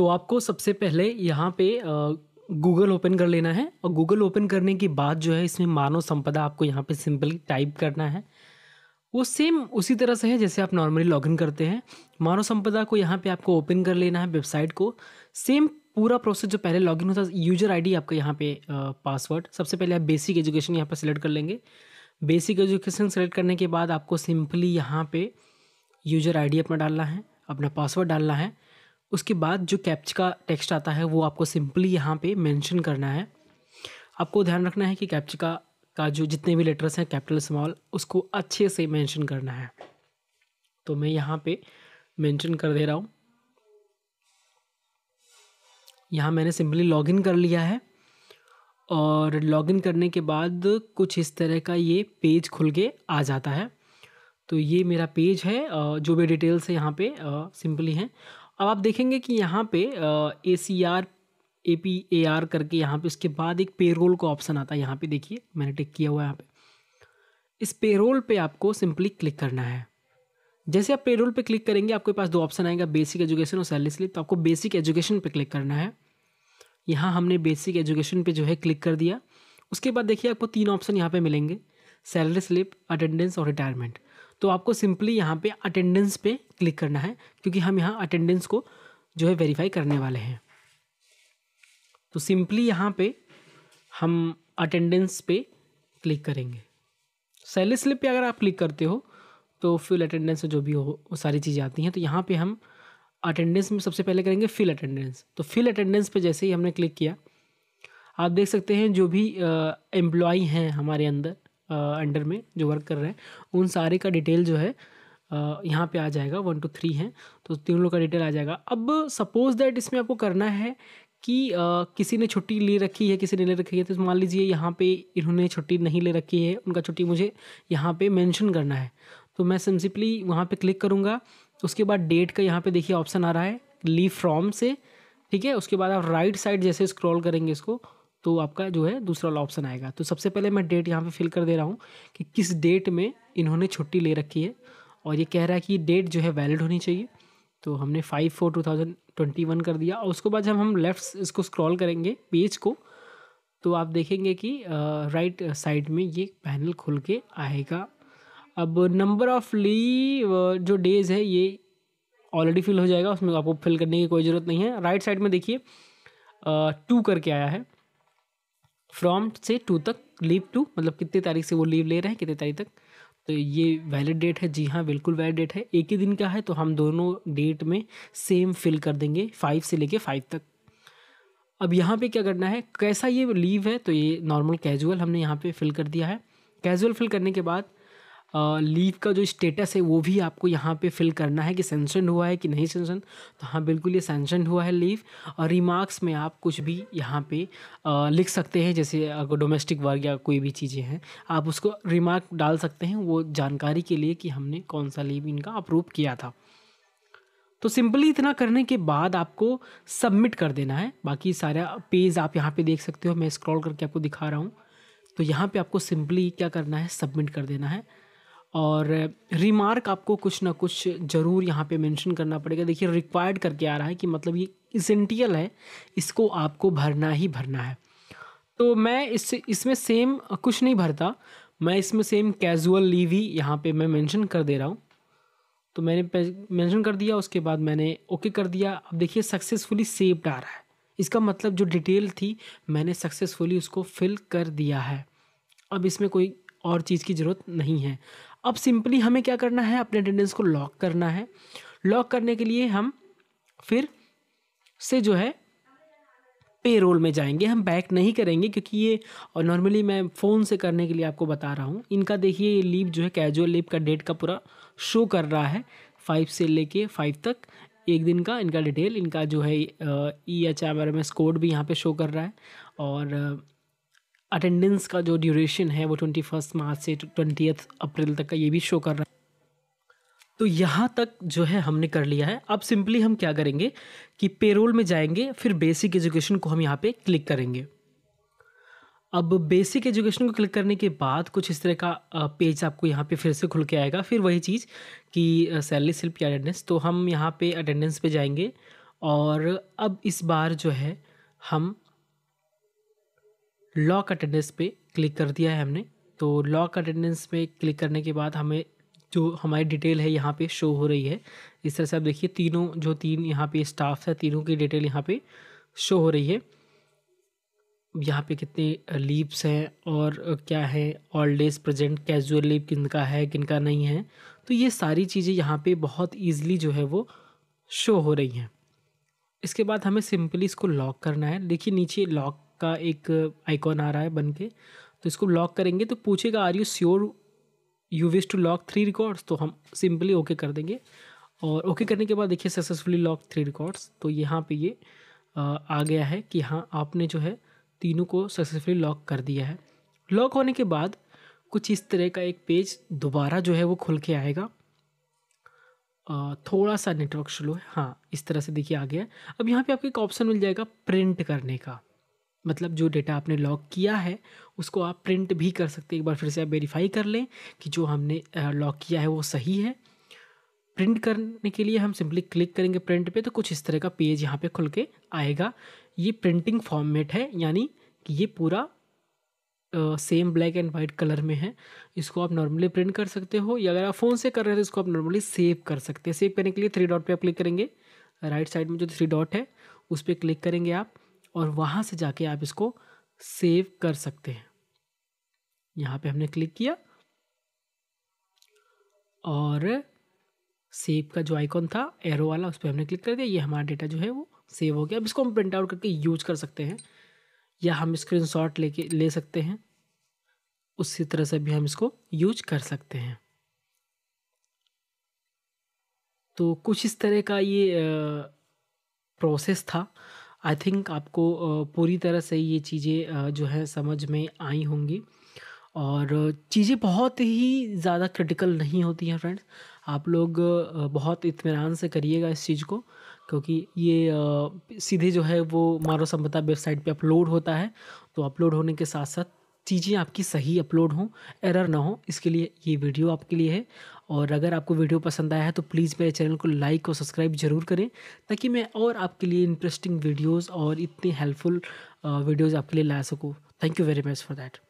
तो आपको सबसे पहले यहाँ पे गूगल ओपन कर लेना है और गूगल ओपन करने के बाद जो है इसमें मानव संपदा आपको यहाँ पे सिंपल टाइप करना है वो सेम उसी तरह से है जैसे आप नॉर्मली लॉगिन करते हैं मानव संपदा को यहाँ पे आपको ओपन कर लेना है वेबसाइट को सेम पूरा प्रोसेस जो पहले लॉगिन होता है यूजर आईडी आपका यहाँ पे पासवर्ड सबसे पहले आप बेसिक एजुकेशन यहाँ पर सिलेक्ट कर लेंगे बेसिक एजुकेशन सेलेक्ट करने के बाद आपको सिंपली यहाँ पे यूजर आईडी अपना डालना है अपना पासवर्ड डालना है उसके बाद जो कैप्च का टेक्स्ट आता है वो आपको सिंपली यहाँ पे मेंशन करना है आपको ध्यान रखना है कि कैप्च का का जो जितने भी लेटर्स हैं कैपिटल स्मॉल उसको अच्छे से मेंशन करना है तो मैं यहाँ पे मेंशन कर दे रहा हूँ यहाँ मैंने सिंपली लॉगिन कर लिया है और लॉगिन करने के बाद कुछ इस तरह का ये पेज खुल के आ जाता है तो ये मेरा पेज है जो भी डिटेल्स है यहाँ पे सिंपली हैं अब आप देखेंगे कि यहाँ पे A C R A P A R करके यहाँ पे उसके बाद एक पेरोल का ऑप्शन आता है यहाँ पे देखिए मैंने टिक किया हुआ है यहाँ पे इस पेरोल पे आपको सिंपली क्लिक करना है जैसे आप पेरोल पे क्लिक करेंगे आपके पास दो ऑप्शन आएगा बेसिक एजुकेशन और सैलरी स्लिप तो आपको बेसिक एजुकेशन पे क्लिक करना है यहाँ हमने बेसिक एजुकेशन पे जो है क्लिक कर दिया उसके बाद देखिए आपको तीन ऑप्शन यहाँ पे मिलेंगे सैलरी स्लिप अटेंडेंस और रिटायरमेंट तो आपको सिंपली यहाँ पे अटेंडेंस पे क्लिक करना है क्योंकि हम यहाँ अटेंडेंस को जो है वेरीफाई करने वाले हैं तो सिंपली यहाँ पे हम अटेंडेंस पे क्लिक करेंगे सैलरी स्लिप पे अगर आप क्लिक करते हो तो फिल अटेंडेंस जो भी हो वो सारी चीज़ें आती हैं तो यहाँ पे हम अटेंडेंस में सबसे पहले करेंगे फिल अटेंडेंस तो फिल अटेंडेंस पे जैसे ही हमने क्लिक किया आप देख सकते हैं जो भी एम्प्लॉय हैं हमारे अंदर अंडर में जो वर्क कर रहे हैं उन सारे का डिटेल जो है यहाँ पे आ जाएगा वन टू थ्री है तो तीन लोग का डिटेल आ जाएगा अब सपोज़ दैट इसमें आपको करना है कि आ, किसी ने छुट्टी ले रखी है किसी ने ले रखी है तो मान लीजिए यहाँ पे इन्होंने छुट्टी नहीं ले रखी है उनका छुट्टी मुझे यहाँ पे मेंशन करना है तो मैं सिंपली वहाँ पे क्लिक करूँगा उसके बाद डेट का यहाँ पे देखिए ऑप्शन आ रहा है लीव फ्रॉम से ठीक है उसके बाद आप राइट साइड जैसे स्क्रॉल करेंगे इसको तो आपका जो है दूसरा वाला ऑप्शन आएगा तो सबसे पहले मैं डेट यहाँ पे फिल कर दे रहा हूँ कि किस डेट में इन्होंने छुट्टी ले रखी है और ये कह रहा है कि डेट जो है वैलिड होनी चाहिए तो हमने five four two thousand twenty one कर दिया और उसके बाद जब हम लेफ़्ट इसको स्क्रॉल करेंगे पेज को तो आप देखेंगे कि राइट साइड में ये पैनल खुल के आएगा अब नंबर ऑफ ली जो डेज़ है ये ऑलरेडी फिल हो जाएगा उसमें आपको फिल करने की कोई ज़रूरत नहीं है राइट साइड में देखिए टू करके आया है फ्रॉम से टू तक लीव टू मतलब कितने तारीख से वो लीव ले रहे हैं कितने तारीख तक तो ये वैलिड डेट है जी हाँ बिल्कुल वैलिड डेट है एक ही दिन का है तो हम दोनों डेट में सेम फिल कर देंगे फाइव से लेके फाइव तक अब यहाँ पे क्या करना है कैसा ये लीव है तो ये नॉर्मल कैजुअल हमने यहाँ पे फिल कर दिया है कैजुअल फिल करने के बाद लीव का जो स्टेटस है वो भी आपको यहाँ पे फिल करना है कि सेंशन हुआ है कि नहीं सेंशन तो हाँ बिल्कुल ये सेंशन हुआ है लीव और रिमार्क्स में आप कुछ भी यहाँ पे आ, लिख सकते हैं जैसे अगर डोमेस्टिक वर्ग या कोई भी चीज़ें हैं आप उसको रिमार्क डाल सकते हैं वो जानकारी के लिए कि हमने कौन सा लीव इनका अप्रूव किया था तो सिंपली इतना करने के बाद आपको सबमिट कर देना है बाकी सारा पेज आप यहाँ पे देख सकते हो मैं स्क्रॉल करके आपको दिखा रहा हूँ तो यहाँ पे आपको सिंपली क्या करना है सबमिट कर देना है और रिमार्क आपको कुछ ना कुछ ज़रूर यहाँ पे मेंशन करना पड़ेगा देखिए रिक्वायर्ड करके आ रहा है कि मतलब ये इसेंटियल है इसको आपको भरना ही भरना है तो मैं इस इसमें सेम कुछ नहीं भरता मैं इसमें सेम कैजुअल लीव ही यहाँ पे मैं मेंशन कर दे रहा हूँ तो मैंने मेंशन कर दिया उसके बाद मैंने ओके कर दिया अब देखिए सक्सेसफुली सेव्ड आ रहा है इसका मतलब जो डिटेल थी मैंने सक्सेसफुली उसको फिल कर दिया है अब इसमें कोई और चीज़ की ज़रूरत नहीं है अब सिंपली हमें क्या करना है अपने अटेंडेंस को लॉक करना है लॉक करने के लिए हम फिर से जो है पे रोल में जाएंगे हम बैक नहीं करेंगे क्योंकि ये और नॉर्मली मैं फ़ोन से करने के लिए आपको बता रहा हूँ इनका देखिए ये लीप जो है कैजुअल लीप का डेट का पूरा शो कर रहा है फाइव से लेके फाइव तक एक दिन का इनका डिटेल इनका जो है E H M R M S code भी यहाँ पे शो कर रहा है और अटेंडेंस का जो ड्यूरेशन है वो ट्वेंटी फर्स्ट मार्च से ट्वेंटी अप्रैल तक का ये भी शो कर रहा है तो यहाँ तक जो है हमने कर लिया है अब सिंपली हम क्या करेंगे कि पेरोल में जाएंगे फिर बेसिक एजुकेशन को हम यहाँ पे क्लिक करेंगे अब बेसिक एजुकेशन को क्लिक करने के बाद कुछ इस तरह का पेज आपको यहाँ पे फिर से खुल के आएगा फिर वही चीज़ कि सैलरी स्लिप या अटेंडेंस तो हम यहाँ पे अटेंडेंस पे जाएंगे और अब इस बार जो है हम लॉक अटेंडेंस पे क्लिक कर दिया है हमने तो लॉक अटेंडेंस पे क्लिक करने के बाद हमें जो हमारी डिटेल है यहाँ पे शो हो रही है इस तरह से आप देखिए तीनों जो तीन यहाँ पे स्टाफ है तीनों की डिटेल यहाँ पे शो हो रही है यहाँ पे कितने लीव्स हैं और क्या है all days present casual leave का है किन का नहीं है तो ये सारी चीज़ें यहाँ पे बहुत ईजिली जो है वो शो हो रही हैं इसके बाद हमें सिंपली इसको लॉक करना है देखिए नीचे लॉक का एक आइकॉन आ रहा है बन के तो इसको लॉक करेंगे तो पूछेगा are you sure you wish to lock three records तो हम सिंपली ओके कर देंगे और ओके करने के बाद देखिए सक्सेसफुली लॉक थ्री रिकॉर्ड्स तो यहाँ पे ये आ गया है कि हाँ आपने जो है तीनों को सक्सेसफुली लॉक कर दिया है लॉक होने के बाद कुछ इस तरह का एक पेज दोबारा जो है वो खुल के आएगा थोड़ा सा नेटवर्क स्लो है हाँ इस तरह से देखिए आ गया अब यहाँ पे आपको एक ऑप्शन मिल जाएगा प्रिंट करने का मतलब जो डेटा आपने लॉक किया है उसको आप प्रिंट भी कर सकते हैं एक बार फिर से आप वेरीफाई कर लें कि जो हमने लॉक किया है वो सही है प्रिंट करने के लिए हम सिंपली क्लिक करेंगे प्रिंट पे तो कुछ इस तरह का पेज यहाँ पे खुल के आएगा ये प्रिंटिंग फॉर्मेट है यानी कि ये पूरा same black and white colour में है इसको आप नॉर्मली प्रिंट कर सकते हो या अगर आप फ़ोन से कर रहे हो तो इसको आप नॉर्मली सेव कर सकते हैं सेव करने के लिए थ्री डॉट पर आप क्लिक करेंगे राइट साइड में जो थ्री डॉट है उस पर क्लिक करेंगे आप और वहाँ से जाके आप इसको सेव कर सकते हैं यहाँ पे हमने क्लिक किया और सेव का जो आइकॉन था एरो वाला उस पर हमने क्लिक कर दिया ये हमारा डेटा जो है वो सेव हो गया अब इसको हम प्रिंट आउट करके यूज कर सकते हैं या हम शॉट लेके ले सकते हैं उसी तरह से भी हम इसको यूज कर सकते हैं तो कुछ इस तरह का ये प्रोसेस था आई थिंक आपको पूरी तरह से ये चीज़ें जो है समझ में आई होंगी और चीज़ें बहुत ही ज़्यादा क्रिटिकल नहीं होती हैं फ्रेंड्स आप लोग बहुत इतमान से करिएगा इस चीज़ को क्योंकि ये सीधे जो है वो मारो सभ्यता वेबसाइट पे अपलोड होता है तो अपलोड होने के साथ साथ चीज़ें आपकी सही अपलोड हों एरर ना हो इसके लिए ये वीडियो आपके लिए है और अगर आपको वीडियो पसंद आया है तो प्लीज़ मेरे चैनल को लाइक और सब्सक्राइब ज़रूर करें ताकि मैं और आपके लिए इंटरेस्टिंग वीडियोज़ और इतनी हेल्पफुल वीडियोज़ आपके लिए ला सकूँ thank you very much for that